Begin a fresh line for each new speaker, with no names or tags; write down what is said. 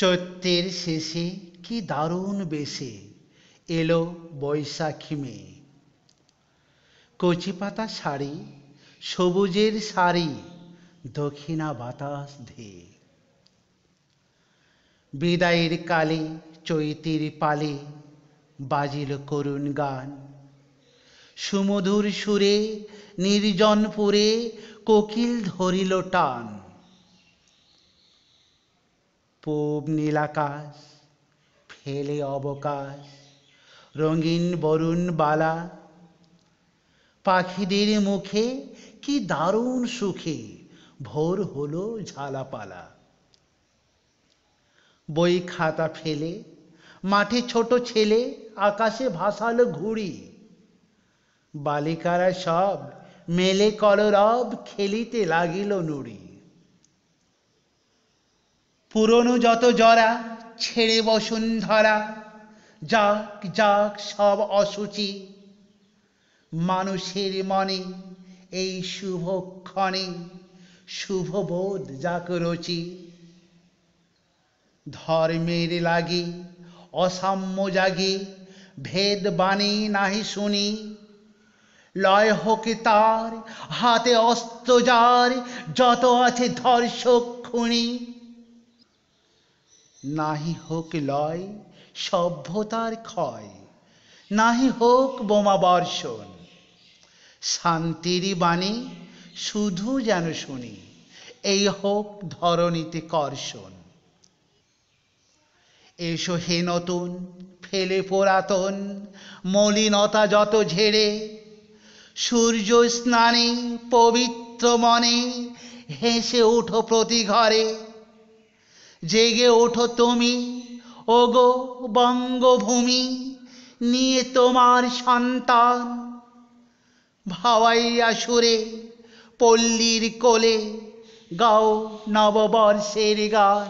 চৈত্রের শেষে কি দারুণ বেশে এলো বৈশাখী মেয়ে কচি পাতা শাড়ি সবুজের শাড়ি দক্ষিণা বাতাস ধেয়ে বিদায়ের কালে চৈতির পালে বাজিল করুণ গান সুমধুর সুরে নির্জনপুরে কোকিল ধরিল টান পূব নীলাকাশ ফেলে অবকাশ রঙিন বরুণ বালা পাখিদের মুখে কি দারুণ সুখে ভোর হলো ঝালাপালা বই খাতা ফেলে মাঠে ছোট ছেলে আকাশে ভাসালো ঘুড়ি বালিকারা সব মেলে কলরব খেলিতে লাগিল নুড়ি পুরনো যত জরা ছেড়ে বসুন্ধরা যাক যাক সব অসুচি মানুষের মনে এই শুভক্ষণে শুভবোধ যাক রচি ধর্মের লাগি অসাম্য জাগি ভেদ বাণী নাহি শুনি লয় হোক তার হাতে অস্ত্র যার যত আছে ধর্ষক খুনি নাহি হোক লয় সভ্যতার ক্ষয় নাহি হোক বোমা বর্ষণ শান্তির বাণী শুধু যেন শুনি এই হোক ধরণীতে কর্ষণ এসো হে নতুন ফেলে পুরাতন মলিনতা যত ঝেড়ে সূর্য স্নানে পবিত্র মনে হেসে ওঠো প্রতি ঘরে জেগে ওঠো তুমি ওগো বঙ্গভূমি নিয়ে তোমার সন্তান ভাওয়াইয়া সুরে পল্লীর কোলে গাও নববর্ষের গান